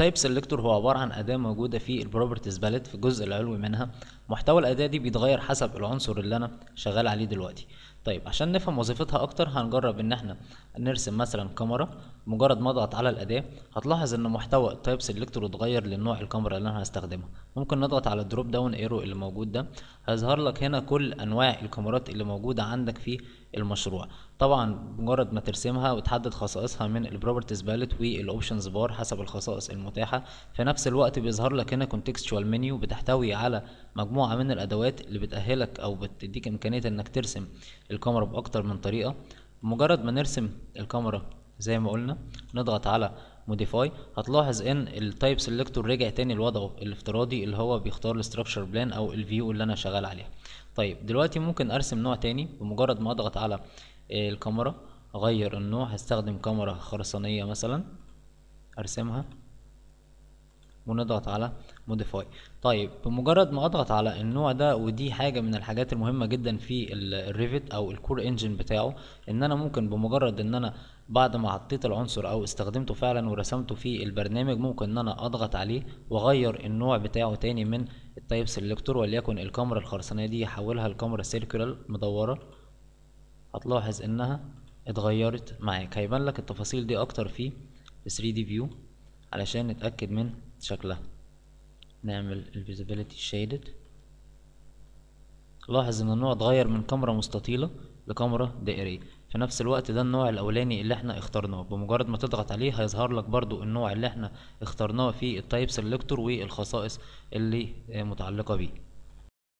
التايب سيلكتور هو عبارة عن أداة موجودة في البروبرتيز باليت في الجزء العلوي منها محتوى الأداة دي بيتغير حسب العنصر اللي أنا شغال عليه دلوقتي طيب عشان نفهم وظيفتها اكتر هنجرب ان احنا نرسم مثلا كاميرا مجرد ما اضغط على الاداه هتلاحظ ان محتوى التايب سيلكتور اتغير للنوع الكاميرا اللي انا هستخدمها ممكن نضغط على الدروب داون ايرو اللي موجود ده هيظهر لك هنا كل انواع الكاميرات اللي موجوده عندك في المشروع طبعا مجرد ما ترسمها وتحدد خصائصها من البروبرتيز باليت والاوبشنز بار حسب الخصائص المتاحه في نفس الوقت بيظهر لك هنا كونتكستشوال منيو بتحتوي على مجموعة من الأدوات اللي بتأهلك أو بتديك إمكانية إنك ترسم الكاميرا بأكتر من طريقة بمجرد ما نرسم الكاميرا زي ما قلنا نضغط على موديفاي هتلاحظ ان التايب سيلكتور رجع تاني لوضعه الافتراضي اللي هو بيختار الاستراكشر بلان او الفيو اللي انا شغال عليها طيب دلوقتي ممكن ارسم نوع تاني بمجرد ما اضغط على الكاميرا اغير النوع هستخدم كاميرا خرسانيه مثلا ارسمها ونضغط على موديفاي طيب بمجرد ما اضغط على النوع ده ودي حاجه من الحاجات المهمه جدا في الريفت او الكور انجن بتاعه ان انا ممكن بمجرد ان انا بعد ما حطيت العنصر او استخدمته فعلا ورسمته في البرنامج ممكن ان انا اضغط عليه واغير النوع بتاعه تاني من التايب سيلكتور وليكن الكاميرا الخرسانيه دي احولها لكاميرا سيركلر مدوره هتلاحظ انها اتغيرت معاك هيبان لك التفاصيل دي اكتر في 3 دي فيو علشان نتأكد من شكلها نعمل الفيزيبيليتي شيدد لاحظ ان النوع اتغير من كاميرا مستطيلة لكاميرا دائرية في نفس الوقت ده النوع الاولاني اللي احنا اخترناه بمجرد ما تضغط عليه هيظهر لك برضو النوع اللي احنا اخترناه في التايب سيلكتور والخصائص اللي متعلقة بيه